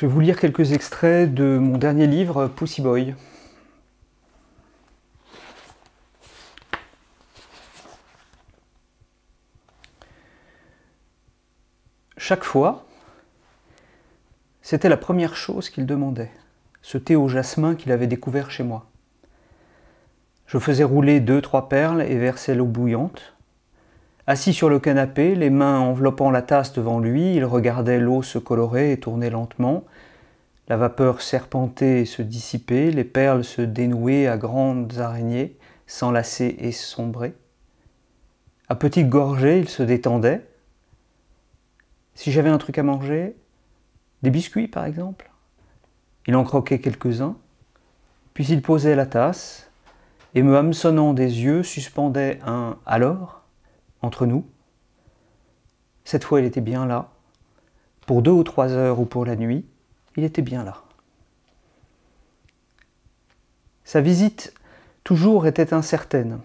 Je vais vous lire quelques extraits de mon dernier livre, Pussy Boy. Chaque fois, c'était la première chose qu'il demandait, ce thé au jasmin qu'il avait découvert chez moi. Je faisais rouler deux, trois perles et versais l'eau bouillante, Assis sur le canapé, les mains enveloppant la tasse devant lui, il regardait l'eau se colorer et tourner lentement, la vapeur serpenter et se dissiper, les perles se dénouer à grandes araignées, s'enlacer et sombrer. À petites gorgées, il se détendait. Si j'avais un truc à manger, des biscuits par exemple, il en croquait quelques-uns, puis il posait la tasse et me hameçonnant des yeux suspendait un alors entre nous. Cette fois, il était bien là. Pour deux ou trois heures ou pour la nuit, il était bien là. Sa visite, toujours, était incertaine.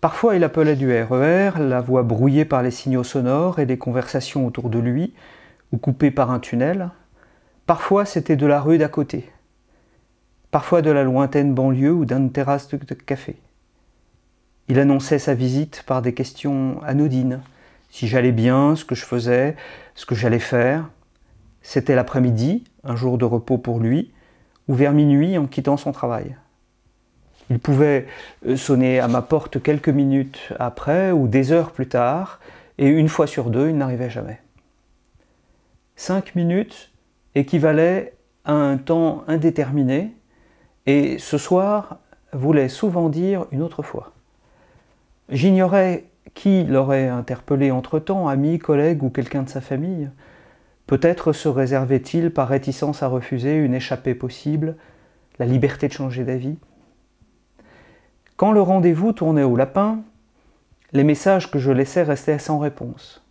Parfois, il appelait du RER, e la voix brouillée par les signaux sonores et les conversations autour de lui, ou coupée par un tunnel. Parfois, c'était de la rue d'à côté. Parfois de la lointaine banlieue ou d'une terrasse de café. Il annonçait sa visite par des questions anodines. Si j'allais bien, ce que je faisais, ce que j'allais faire. C'était l'après-midi, un jour de repos pour lui, ou vers minuit en quittant son travail. Il pouvait euh, sonner à ma porte quelques minutes après ou des heures plus tard, et une fois sur deux, il n'arrivait jamais. Cinq minutes équivalaient à un temps indéterminé, et ce soir voulait souvent dire une autre fois. J'ignorais qui l'aurait interpellé entre-temps, ami, collègue ou quelqu'un de sa famille. Peut-être se réservait-il par réticence à refuser une échappée possible, la liberté de changer d'avis. Quand le rendez-vous tournait au lapin, les messages que je laissais restaient sans réponse.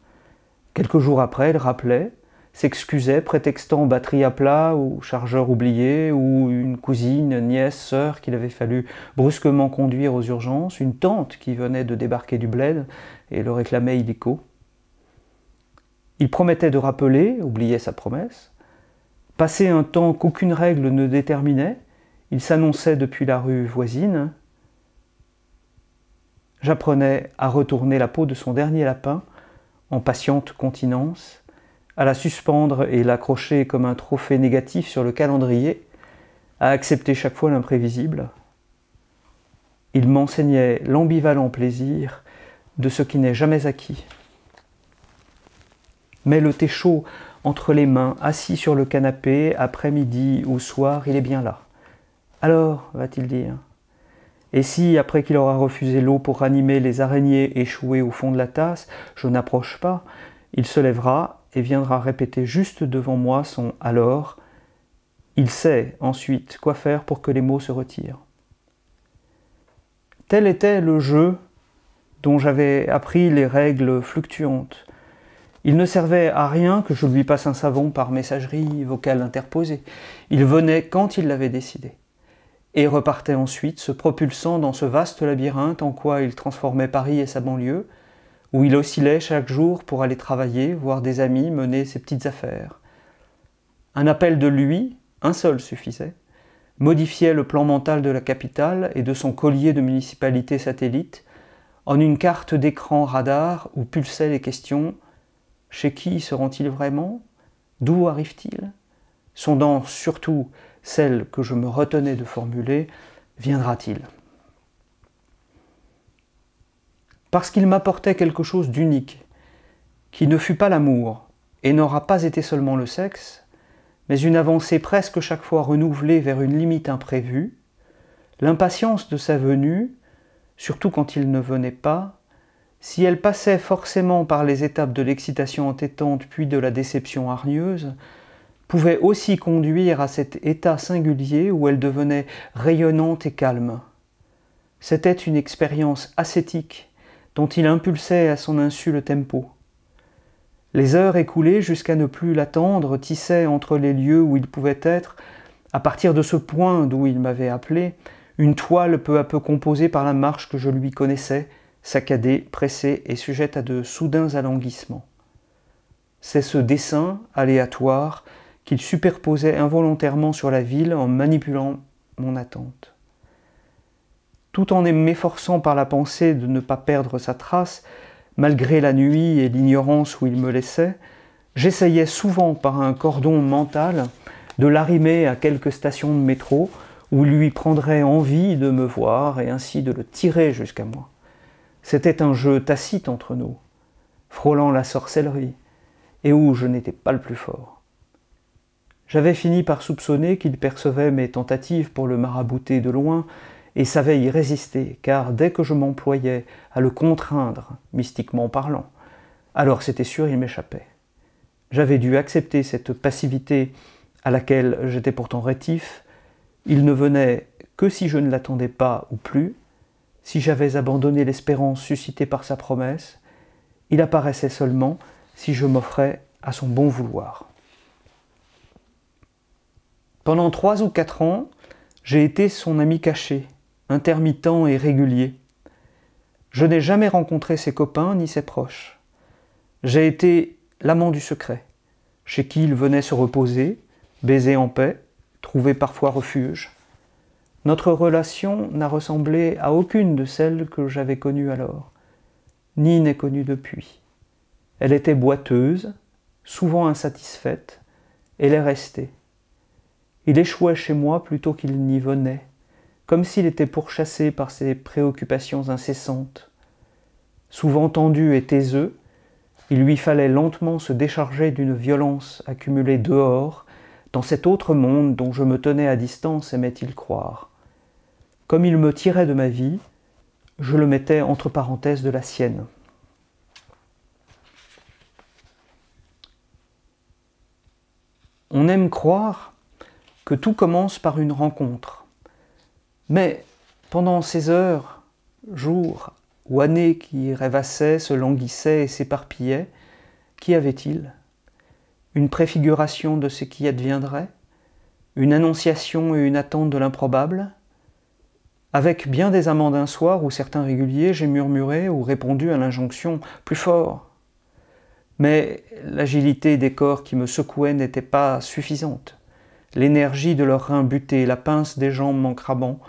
Quelques jours après, elle rappelait, s'excusait, prétextant batterie à plat ou chargeur oublié, ou une cousine, nièce, sœur qu'il avait fallu brusquement conduire aux urgences, une tante qui venait de débarquer du bled et le réclamait illico. Il promettait de rappeler, oubliait sa promesse. Passer un temps qu'aucune règle ne déterminait, il s'annonçait depuis la rue voisine. J'apprenais à retourner la peau de son dernier lapin en patiente continence à la suspendre et l'accrocher comme un trophée négatif sur le calendrier, à accepter chaque fois l'imprévisible. Il m'enseignait l'ambivalent plaisir de ce qui n'est jamais acquis. Mais le thé chaud entre les mains, assis sur le canapé, après-midi ou soir, il est bien là. Alors, va-t-il dire, et si, après qu'il aura refusé l'eau pour ranimer les araignées échouées au fond de la tasse, je n'approche pas, il se lèvera et viendra répéter juste devant moi son alors. Il sait ensuite quoi faire pour que les mots se retirent. Tel était le jeu dont j'avais appris les règles fluctuantes. Il ne servait à rien que je lui passe un savon par messagerie vocale interposée. Il venait quand il l'avait décidé, et repartait ensuite, se propulsant dans ce vaste labyrinthe en quoi il transformait Paris et sa banlieue, où il oscillait chaque jour pour aller travailler, voir des amis, mener ses petites affaires. Un appel de lui, un seul suffisait, modifiait le plan mental de la capitale et de son collier de municipalités satellites en une carte d'écran radar où pulsaient les questions chez qui seront-ils vraiment D'où arrivent-ils Sondant surtout celle que je me retenais de formuler, viendra-t-il parce qu'il m'apportait quelque chose d'unique, qui ne fut pas l'amour, et n'aura pas été seulement le sexe, mais une avancée presque chaque fois renouvelée vers une limite imprévue, l'impatience de sa venue, surtout quand il ne venait pas, si elle passait forcément par les étapes de l'excitation entêtante puis de la déception hargneuse, pouvait aussi conduire à cet état singulier où elle devenait rayonnante et calme. C'était une expérience ascétique dont il impulsait à son insu le tempo. Les heures écoulées jusqu'à ne plus l'attendre tissaient entre les lieux où il pouvait être, à partir de ce point d'où il m'avait appelé, une toile peu à peu composée par la marche que je lui connaissais, saccadée, pressée et sujette à de soudains alanguissements. C'est ce dessin aléatoire qu'il superposait involontairement sur la ville en manipulant mon attente tout en m'efforçant par la pensée de ne pas perdre sa trace, malgré la nuit et l'ignorance où il me laissait, j'essayais souvent par un cordon mental de l'arrimer à quelque station de métro où lui prendrait envie de me voir et ainsi de le tirer jusqu'à moi. C'était un jeu tacite entre nous, frôlant la sorcellerie, et où je n'étais pas le plus fort. J'avais fini par soupçonner qu'il percevait mes tentatives pour le marabouter de loin, et savait y résister, car dès que je m'employais à le contraindre, mystiquement parlant, alors c'était sûr, il m'échappait. J'avais dû accepter cette passivité à laquelle j'étais pourtant rétif. Il ne venait que si je ne l'attendais pas ou plus, si j'avais abandonné l'espérance suscitée par sa promesse, il apparaissait seulement si je m'offrais à son bon vouloir. Pendant trois ou quatre ans, j'ai été son ami caché, intermittent et régulier. Je n'ai jamais rencontré ses copains ni ses proches. J'ai été l'amant du secret, chez qui il venait se reposer, baiser en paix, trouver parfois refuge. Notre relation n'a ressemblé à aucune de celles que j'avais connues alors, ni n'est connue depuis. Elle était boiteuse, souvent insatisfaite, et est restée. Il échouait chez moi plutôt qu'il n'y venait comme s'il était pourchassé par ses préoccupations incessantes. Souvent tendu et taiseux, il lui fallait lentement se décharger d'une violence accumulée dehors, dans cet autre monde dont je me tenais à distance, aimait-il croire. Comme il me tirait de ma vie, je le mettais entre parenthèses de la sienne. On aime croire que tout commence par une rencontre, mais pendant ces heures, jours ou années qui rêvassaient, se languissaient et s'éparpillaient, qu'y avait-il Une préfiguration de ce qui adviendrait Une annonciation et une attente de l'improbable Avec bien des amants d'un soir ou certains réguliers, j'ai murmuré ou répondu à l'injonction plus fort. Mais l'agilité des corps qui me secouaient n'était pas suffisante. L'énergie de leurs reins butés, la pince des jambes m'encrabant,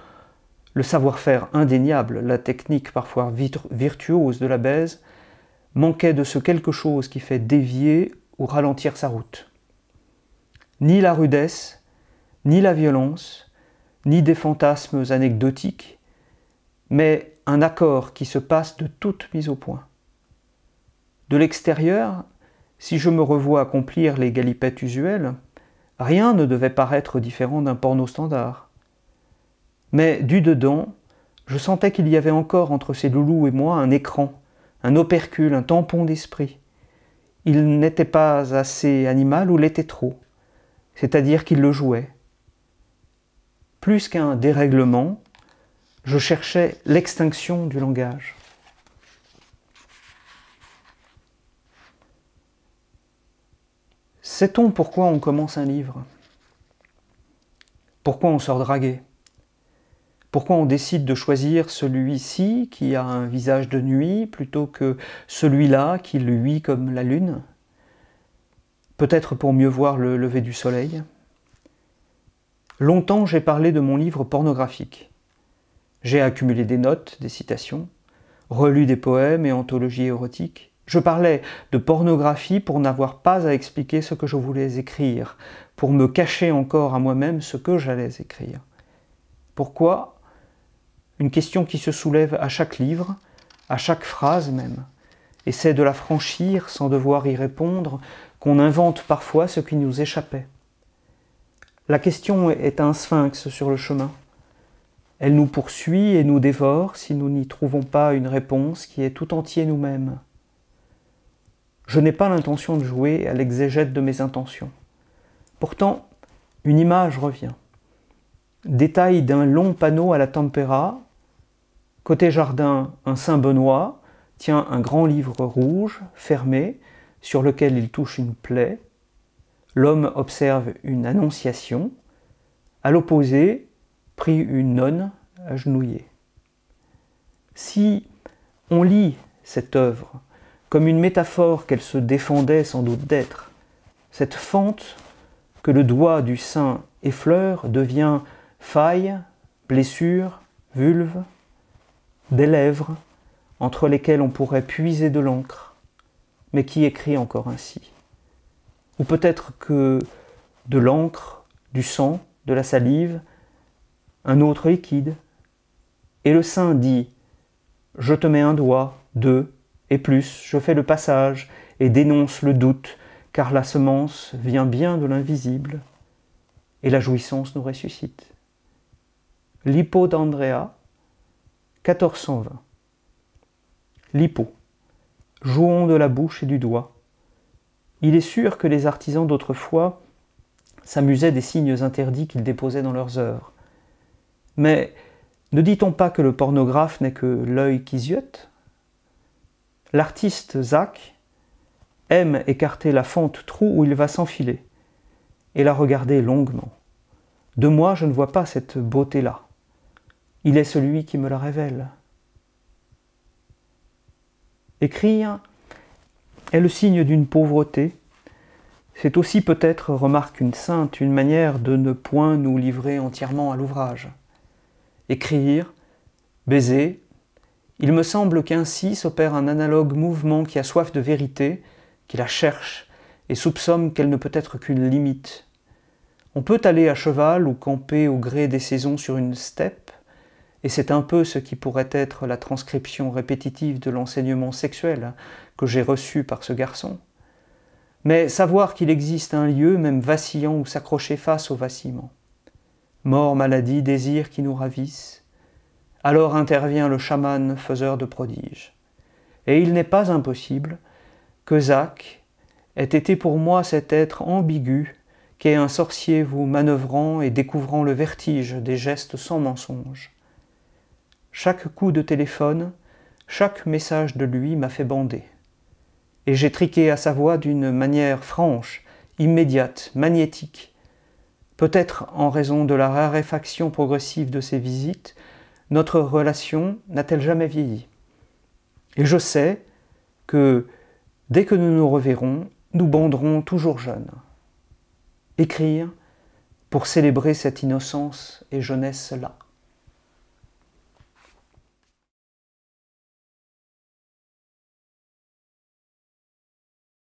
le savoir-faire indéniable, la technique parfois virtuose de la baise, manquait de ce quelque chose qui fait dévier ou ralentir sa route. Ni la rudesse, ni la violence, ni des fantasmes anecdotiques, mais un accord qui se passe de toute mise au point. De l'extérieur, si je me revois accomplir les galipettes usuelles, rien ne devait paraître différent d'un porno standard mais du dedans, je sentais qu'il y avait encore entre ces loulous et moi un écran, un opercule, un tampon d'esprit. Il n'était pas assez animal ou l'était trop, c'est-à-dire qu'il le jouait. Plus qu'un dérèglement, je cherchais l'extinction du langage. Sait-on pourquoi on commence un livre Pourquoi on sort draguer pourquoi on décide de choisir celui-ci qui a un visage de nuit plutôt que celui-là qui luit comme la lune Peut-être pour mieux voir le lever du soleil. Longtemps j'ai parlé de mon livre pornographique. J'ai accumulé des notes, des citations, relu des poèmes et anthologies érotiques. Je parlais de pornographie pour n'avoir pas à expliquer ce que je voulais écrire, pour me cacher encore à moi-même ce que j'allais écrire. Pourquoi une question qui se soulève à chaque livre, à chaque phrase même, et c'est de la franchir sans devoir y répondre qu'on invente parfois ce qui nous échappait. La question est un sphinx sur le chemin. Elle nous poursuit et nous dévore si nous n'y trouvons pas une réponse qui est tout entier nous-mêmes. Je n'ai pas l'intention de jouer à l'exégète de mes intentions. Pourtant, une image revient. Détail d'un long panneau à la tempéra, Côté jardin, un Saint Benoît tient un grand livre rouge, fermé, sur lequel il touche une plaie. L'homme observe une annonciation. À l'opposé, prie une nonne agenouillée. Si on lit cette œuvre comme une métaphore qu'elle se défendait sans doute d'être, cette fente que le doigt du saint effleure devient faille, blessure, vulve, des lèvres entre lesquelles on pourrait puiser de l'encre, mais qui écrit encore ainsi. Ou peut-être que de l'encre, du sang, de la salive, un autre liquide. Et le saint dit Je te mets un doigt, deux, et plus, je fais le passage et dénonce le doute, car la semence vient bien de l'invisible, et la jouissance nous ressuscite. d'Andrea. 1420. Lippo. Jouons de la bouche et du doigt. Il est sûr que les artisans d'autrefois s'amusaient des signes interdits qu'ils déposaient dans leurs œuvres. Mais ne dit-on pas que le pornographe n'est que l'œil qui ziote L'artiste Zach aime écarter la fente trou où il va s'enfiler et la regarder longuement. De moi, je ne vois pas cette beauté-là. Il est celui qui me la révèle. Écrire est le signe d'une pauvreté. C'est aussi peut-être, remarque une sainte, une manière de ne point nous livrer entièrement à l'ouvrage. Écrire, baiser, il me semble qu'ainsi s'opère un analogue mouvement qui a soif de vérité, qui la cherche et soupçonne qu'elle ne peut être qu'une limite. On peut aller à cheval ou camper au gré des saisons sur une steppe, et c'est un peu ce qui pourrait être la transcription répétitive de l'enseignement sexuel que j'ai reçu par ce garçon. Mais savoir qu'il existe un lieu, même vacillant, où s'accrocher face au vacillement. Mort, maladie, désir qui nous ravissent. Alors intervient le chaman faiseur de prodiges. Et il n'est pas impossible que Zach ait été pour moi cet être ambigu qu'est un sorcier vous manœuvrant et découvrant le vertige des gestes sans mensonge. Chaque coup de téléphone, chaque message de lui m'a fait bander. Et j'ai triqué à sa voix d'une manière franche, immédiate, magnétique. Peut-être en raison de la raréfaction progressive de ses visites, notre relation n'a-t-elle jamais vieilli. Et je sais que dès que nous nous reverrons, nous banderons toujours jeunes. Écrire pour célébrer cette innocence et jeunesse-là.